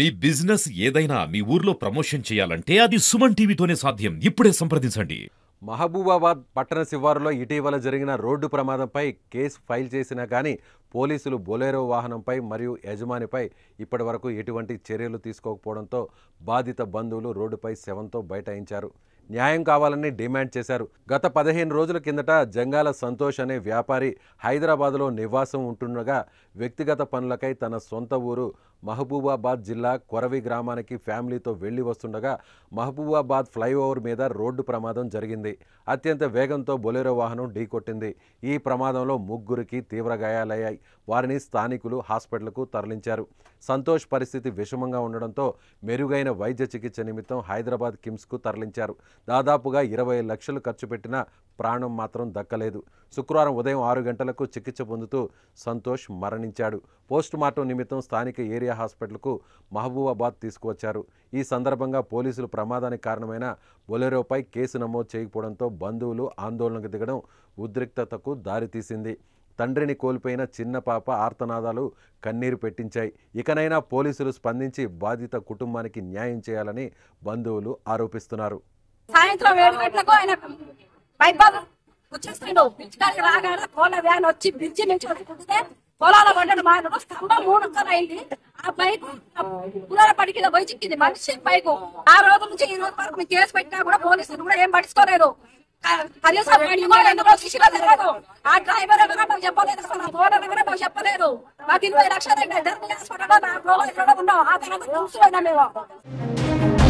మీ business ఏదైనా మీ ఊర్లో promotion చేయాలంటే అది సుమన్ టీవీతోనే సాధ్యం ఇప్పుడే సంప్రదించండి మహబూబాబాద్ పట్టణ శివారులో ఇటీవల జరిగిన రోడ్డు ప్రమాదంపై కేసు ఫైల్ చేసినా కానీ పోలీసులు బొలేరో వాహనంపై మరియు యజమానిపై ఇప్పటి ఎటువంటి చర్యలు తీసుకోకపోవడంతో బాధిత బంధువులు రోడ్డుపై శవంతో బైఠాయించారు న్యాయం కావాలని డిమాండ్ చేశారు గత పదిహేను రోజుల కిందట జంగాల సంతోష్ అనే వ్యాపారి హైదరాబాద్లో నివాసం ఉంటుండగా వ్యక్తిగత పనులకై తన సొంత ఊరు మహబూబాబాద్ జిల్లా కొరవి గ్రామానికి ఫ్యామిలీతో వెళ్లి వస్తుండగా మహబూబాబాద్ ఫ్లైఓవర్ మీద రోడ్డు ప్రమాదం జరిగింది అత్యంత వేగంతో బొలెరో వాహనం ఢీకొట్టింది ఈ ప్రమాదంలో ముగ్గురికి తీవ్ర గాయాలయ్యాయి వారిని స్థానికులు హాస్పిటల్కు తరలించారు సంతోష్ పరిస్థితి విషమంగా ఉండడంతో మెరుగైన వైద్య చికిత్స నిమిత్తం హైదరాబాద్ కిమ్స్కు తరలించారు దాదాపుగా ఇరవై లక్షలు ఖర్చు పెట్టినా ప్రాణం మాత్రం దక్కలేదు శుక్రవారం ఉదయం ఆరు గంటలకు చికిత్స పొందుతూ సంతోష్ మరణించాడు పోస్టుమార్టం నిమిత్తం స్థానిక ఏరియా హాస్పిటల్కు మహబూబాబాద్ తీసుకువచ్చారు ఈ సందర్భంగా పోలీసులు ప్రమాదానికి కారణమైన బొలెరోపై కేసు నమోదు చేయకపోవడంతో బంధువులు ఆందోళనకు దిగడం ఉద్రిక్తతకు దారితీసింది తండ్రిని కోల్పోయిన చిన్న పాప ఆర్తనాదాలు కన్నీరు పెట్టించాయి ఇకనైనా పోలీసులు స్పందించి బాధిత కుటుంబానికి న్యాయం చేయాలని బంధువులు ఆరోపిస్తున్నారు సాయంత్రం ఏడు గంటలకు ఆయన పైపాలు వచ్చేస్తుండవు పిచ్చికాడికి రాగానే కోళ్ళ వ్యాన్ వచ్చి బ్రిడ్జి నుంచి వచ్చుకుంటే పొలాల పడ్డ మానడు స్తంభం మూడు అయింది ఆ బైక్ పులాల పడికి పోయి చిక్కింది మనిషి బైక్ ఆ రోజు నుంచి ఈ రోజు వరకు కేసు పెట్టినా కూడా పోలీసులు కూడా ఏం పట్టించుకోలేదు కనీసం తెలియదు ఆ డ్రైవర్ ఎవరో చెప్పలేదు అసలు ఓనర్ ఎవరో మాకు చెప్పలేదు మాకు ఇరవై లక్షలు హాస్పిటల్లో నా ఉన్నాం ఆ తర్వాత చూసిపోయినా మేము